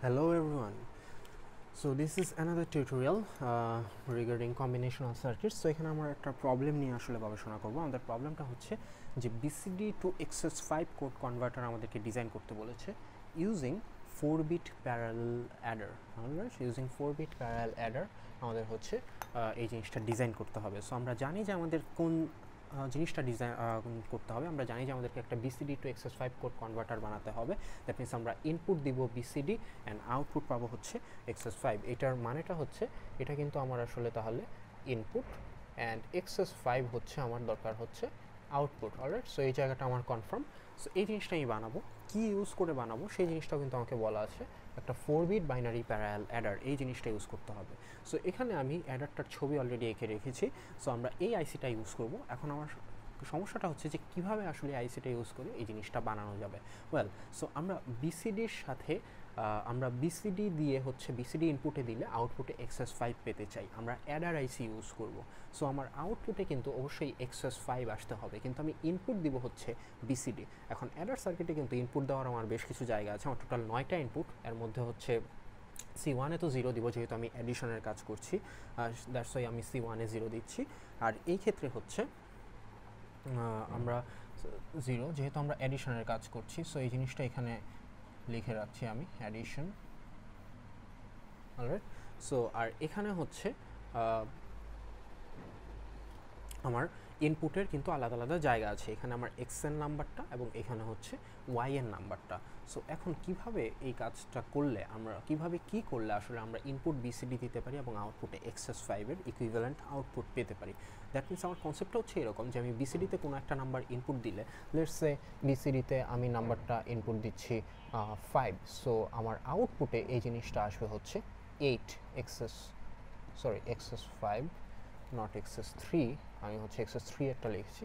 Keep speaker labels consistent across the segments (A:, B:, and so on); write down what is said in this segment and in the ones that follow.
A: hello everyone so this is another tutorial uh, regarding combinational circuits so এখানে আমরা একটা problem নিয়ে আসলে গবেষণা করব আমাদের প্রবলেমটা হচ্ছে যে BCD to XS5 code converter আমাদেরকে ডিজাইন করতে বলেছে using 4 bit parallel adder alright using 4 bit parallel adder আমাদের হচ্ছে এই জিনিসটা ডিজাইন করতে হবে সো আমরা জানি যে আমাদের কোন জিনিসটা ডিজাইন করতে হবে আমরা জানি যে আমাদেরকে একটা BCD to excess five code converter বানাতে হবে দ্যাট মিনস আমরা ইনপুট দিব বিসিডি অ্যান্ড আউটপুট পাবো হচ্ছে এক্সএস ফাইভ এটার মানেটা হচ্ছে এটা কিন্তু আমার আসলে তাহলে ইনপুট অ্যান্ড এক্সএস ফাইভ হচ্ছে আমার দরকার হচ্ছে আউটপুট অলরেড সো এই জায়গাটা আমার কনফার্ম সো এই জিনিসটা আমি বানাবো কী ইউজ করে বানাবো সেই জিনিসটাও কিন্তু আমাকে বলা আছে একটা four bit binary parallel adder এই জিনিসটা ইউজ করতে হবে সো এখানে আমি অ্যাডারটার ছবি অলরেডি এঁকে রেখেছি সো আমরা এই আইসিটা ইউজ করব এখন আমার সমস্যাটা হচ্ছে যে কিভাবে আসলে আইসিটা ইউজ করে এই জিনিসটা বানানো যাবে ওয়েল সো আমরা বিসিডির সাথে আমরা বিসিডি দিয়ে হচ্ছে বিসিডি ইনপুটে দিলে আউটপুটে এক্সএস ফাইভ পেতে চাই আমরা অ্যাডার আইসি ইউজ করব সো আমার আউটপুটে কিন্তু অবশ্যই এক্সএস ফাইভ আসতে হবে কিন্তু আমি ইনপুট দিব হচ্ছে বিসিডি এখন অ্যাডার সার্কিটে কিন্তু ইনপুট দেওয়ার আমার বেশ কিছু জায়গা আছে আমার টোটাল নয়টা ইনপুট এর মধ্যে হচ্ছে সি ওয়ানে তো জিরো দিব যেহেতু আমি অ্যাডিশনের কাজ করছি আর দ্যাটস ওয়াই আমি সি ওয়ানে জিরো দিচ্ছি আর এই ক্ষেত্রে হচ্ছে আমরা জিরো যেহেতু আমরা অ্যাডিশনের কাজ করছি সো এই জিনিসটা এখানে লিখে রাখছি আমি অ্যাডিশন অলরাইট সো আর এখানে হচ্ছে আমার ইনপুটের কিন্তু আলাদা আলাদা জায়গা আছে এখানে আমার এক্সএন নাম্বারটা এবং এখানে হচ্ছে ওয়াইএন নাম্বারটা সো এখন কিভাবে এই কাজটা করলে আমরা কিভাবে কি করলে আসলে আমরা ইনপুট বিসিডি দিতে পারি এবং আউটপুটে এক্সএস ফাইভের ইকুইভ্যালেন্ট আউটপুট পেতে পারি দ্যাট মিনস আমার কনসেপ্টটা হচ্ছে এরকম যে আমি বিসিডিতে কোনো একটা নাম্বার ইনপুট দিলে লেটসে বিসিডিতে আমি নাম্বারটা ইনপুট দিচ্ছি ফাইভ সো আমার আউটপুটে এই জিনিসটা আসবে হচ্ছে eight excess sorry excess five not excess three আমি হচ্ছে এক্সএস থ্রি একটা লিখেছি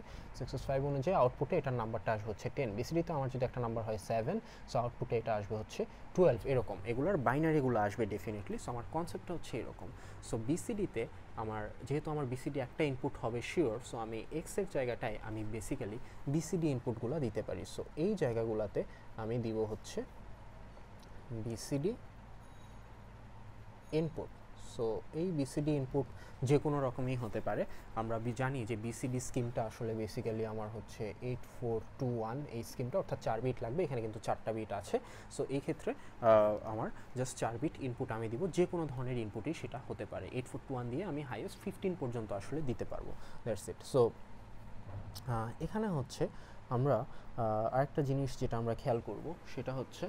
A: সো ফাইভ অনুযায়ী আউটপুটে এটার নাম্বারটা আসবে হচ্ছে টেন বিসিডিতে আমার যদি একটা নাম্বার হয় সেভেন সো আউটপুটে এটা আসবে হচ্ছে টুয়েলভ এরকম এগুলোর বাইনারিগুলো আসবে ডেফিনেটলি সো আমার কনসেপ্টটা হচ্ছে এরকম সো বিসিডিতে আমার যেহেতু আমার বিসিডি একটা ইনপুট হবে শিওর সো আমি এক্সের জায়গাটায় আমি বেসিক্যালি বিসিডি ইনপুটগুলো দিতে পারি সো এই জায়গাগুলোতে আমি দিব হচ্ছে বিসিডি ইনপুট সো এই বিসিডি ইনপুট যে কোনো রকমই হতে পারে আমরা জানি যে বিসিডি স্কিমটা আসলে বেসিক্যালি আমার হচ্ছে এইট ফোর টু ওয়ান এই স্কিমটা অর্থাৎ চার বিট লাগবে এখানে কিন্তু চারটা বিট আছে সো এই ক্ষেত্রে আমার জাস্ট চার বিট ইনপুট আমি দিব যে কোনো ধরনের ইনপুটই সেটা হতে পারে এইট ফোর টু ওয়ান দিয়ে আমি হাইয়েস্ট ফিফটিন পর্যন্ত আসলে দিতে পারবো দ্যাটস ইট সো এখানে হচ্ছে আমরা আরেকটা জিনিস যেটা আমরা খেয়াল করব সেটা হচ্ছে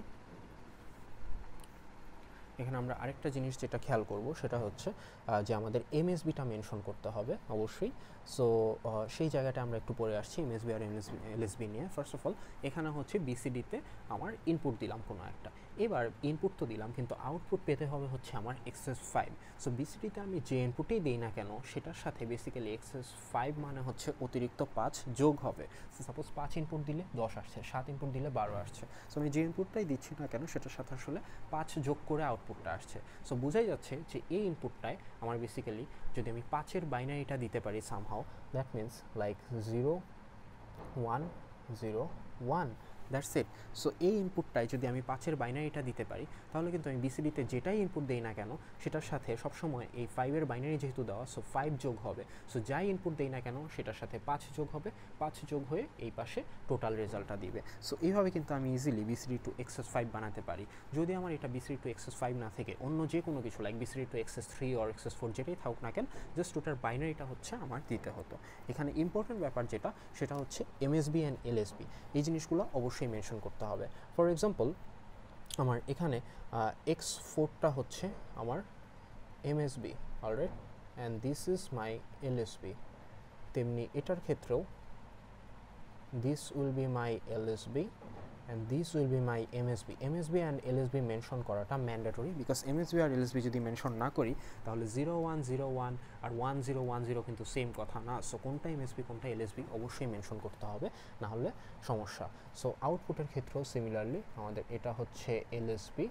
A: এখানে আমরা আরেকটা জিনিস যেটা খেয়াল করব সেটা হচ্ছে যে আমাদের এমএসবিটা মেনশন করতে হবে অবশ্যই সো সেই জায়গাটা আমরা একটু পরে আসছি এমএসবি আর এমএসবি এলএসবি নিয়ে ফার্স্ট অফ অল এখানে হচ্ছে বিসিডিতে আমার ইনপুট দিলাম কোনো একটা এবার ইনপুট তো দিলাম কিন্তু আউটপুট পেতে হবে হচ্ছে আমার এক্সএস ফাইভ সো বিসিটিতে আমি যে ইনপুটই দিই না কেন সেটার সাথে বেসিক্যালি এক্সএস ফাইভ মানে হচ্ছে অতিরিক্ত পাঁচ যোগ হবে সো সাপোজ পাঁচ ইনপুট দিলে দশ আসছে সাত ইনপুট দিলে বারো আসছে সো আমি যে ইনপুটটাই দিচ্ছি না কেন সেটার সাথে আসলে পাঁচ যোগ করে আউটপুটটা আসছে সো বোঝাই যাচ্ছে যে এই ইনপুটটায় আমার বেসিক্যালি যদি আমি পাঁচের বাইনারিটা দিতে পারি somehow that means like zero one zero one that's it so এই ইনপুটটাই যদি আমি পাঁচের বাইনারিটা দিতে পারি তাহলে কিন্তু আমি বিসিডিতে যেটাই ইনপুট দেই না কেন সেটার সাথে সবসময় এই ফাইভের বাইনারি যেহেতু দেওয়া সো ফাইভ যোগ হবে সো যাই ইনপুট দেই না কেন সেটার সাথে পাঁচ যোগ হবে পাঁচ যোগ হয়ে এই পাশে টোটাল রেজাল্টটা দিবে সো এইভাবে কিন্তু আমি easily BCD to excess five বানাতে পারি যদি আমার এটা বিসিডি টু এক্সেস ফাইভ না থেকে অন্য যে কোনো কিছু like BCD to excess three or excess four যেটাই থাকুক না কেন জাস্ট টোটাল বাইনারিটা হচ্ছে আমার দিতে হতো এখানে ইম্পর্টেন্ট ব্যাপার যেটা সেটা হচ্ছে এমএসবি অ্যান্ড এলএসবি এই জিনিসগুলো অবশ্যই অবশ্যই মেনশন করতে হবে ফর এক্সাম্পল আমার এখানে এক্স ফোরটা হচ্ছে আমার MSB alright and this is my L S B তেমনি এটার ক্ষেত্রেও this will be my L S B and this will be my MSB MSB and LSB mention করাটা ম্যান্ডেটরি বিকজ এমএসবি আর এলএসবি যদি mention না করি তাহলে zero one zero one আর ওয়ান জিরো ওয়ান জিরো কিন্তু সেম কথা না সো কোনটা এমএসবি কোনটা এলএসবি অবশ্যই মেনশন করতে হবে না হলে সমস্যা সো আউটপুটের ক্ষেত্রেও সিমিলারলি আমাদের এটা হচ্ছে LSB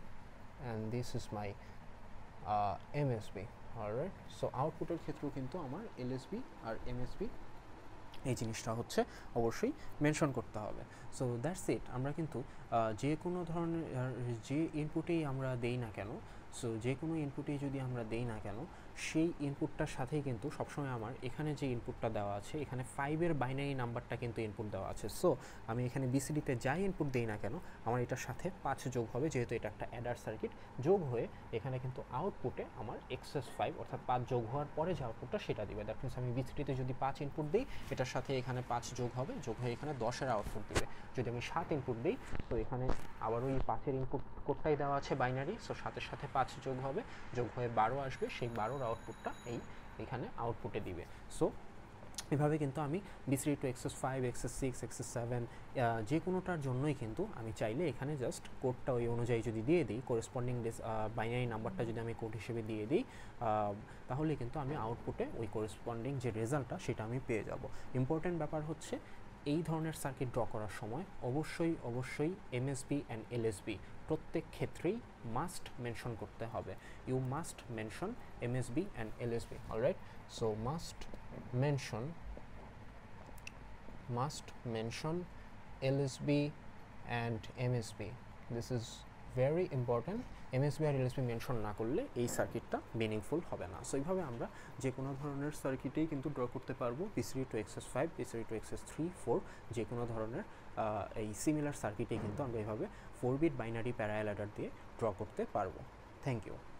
A: and this is my MSB alright so আউটপুটের ক্ষেত্রেও কিন্তু আমার এলএসবি আর এমএসবি এই জিনিসটা হচ্ছে অবশ্যই মেনশন করতে হবে সো দ্যাটস ইট আমরা কিন্তু যে কোনো ধরনের যে ইনপুটেই আমরা দেই না কেন সো যে কোনো ইনপুটেই যদি আমরা দেই না কেন সেই ইনপুটটার সাথেই কিন্তু সবসময় আমার এখানে যে ইনপুটটা দেওয়া আছে এখানে ফাইভের বাইনারি নাম্বারটা কিন্তু ইনপুট দেওয়া আছে সো আমি এখানে বিসিডিতে যাই ইনপুট দিই না কেন আমার এটার সাথে পাঁচ যোগ হবে যেহেতু এটা একটা অ্যাডার সার্কিট যোগ হয়ে এখানে কিন্তু আউটপুটে আমার এক্সএস ফাইভ অর্থাৎ পাঁচ যোগ হওয়ার পরে যে আউটপুটটা সেটা দিবে দ্যাট মিনস আমি বিসিডিতে যদি পাঁচ ইনপুট দিই এটার সাথে এখানে পাঁচ যোগ হবে যোগ হয়ে এখানে দশের আউটপুট দেবে যদি আমি সাত ইনপুট দিই তো এখানে আবার ওই পাঁচের ইনপুট কোডটাই দেওয়া আছে বাইনারি সো সাথে সাথে পাঁচ পাঁচ যোগ হবে যোগ হয়ে বারো আসবে সেই বারোর আউটপুটটা এই এখানে আউটপুটে দিবে সো এভাবে কিন্তু আমি BC to excess five excess six excess seven যে কোনোটার জন্যই কিন্তু আমি চাইলে এখানে জাস্ট কোডটা ওই অনুযায়ী যদি দিয়ে দিই করেসপন্ডিং বাইনারি নাম্বারটা যদি আমি কোড হিসেবে দিয়ে দিই তাহলে কিন্তু আমি আউটপুটে ওই করেসপন্ডিং যে রেজাল্টটা সেটা আমি পেয়ে যাব ইম্পর্ট্যান্ট ব্যাপার হচ্ছে এই ধরনের সার্কিট ড্র করার সময় অবশ্যই অবশ্যই এমএসবি অ্যান্ড এলএসবি প্রত্যেক ক্ষেত্রেই মাস্ট মেনশন করতে হবে you must mention MSB and LSB right so must mention must mention LSB and MSB this is very important MSB আর এলএসবি মেনশন না করলে এই সার্কিটটা মিনিংফুল হবে না সো এইভাবে আমরা যে কোনো ধরনের সার্কিটেই কিন্তু ড্র করতে পারবো BCD to excess five BCD to excess three four যে কোনো ধরনের এই সিমিলার সার্কিটে কিন্তু আমরা এইভাবে four bit binary parallel adder দিয়ে ড্র করতে পারবো থ্যাংক ইউ